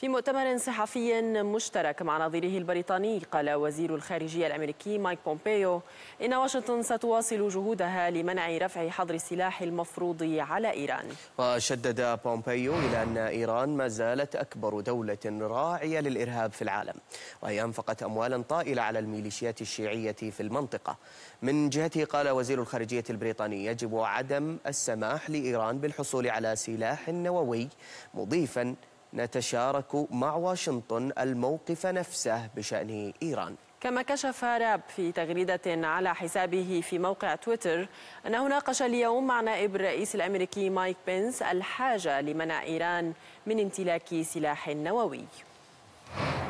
في مؤتمر صحفي مشترك مع نظيره البريطاني قال وزير الخارجية الأمريكي مايك بومبيو إن واشنطن ستواصل جهودها لمنع رفع حظر السلاح المفروض على إيران وشدد بومبيو إلى أن إيران ما زالت أكبر دولة راعية للإرهاب في العالم وهي أنفقت أموالا طائلة على الميليشيات الشيعية في المنطقة من جهته قال وزير الخارجية البريطاني يجب عدم السماح لإيران بالحصول على سلاح نووي مضيفا نتشارك مع واشنطن الموقف نفسه بشأن إيران كما كشف راب في تغريدة على حسابه في موقع تويتر أنه ناقش اليوم مع نائب الرئيس الأمريكي مايك بينس الحاجة لمنع إيران من امتلاك سلاح نووي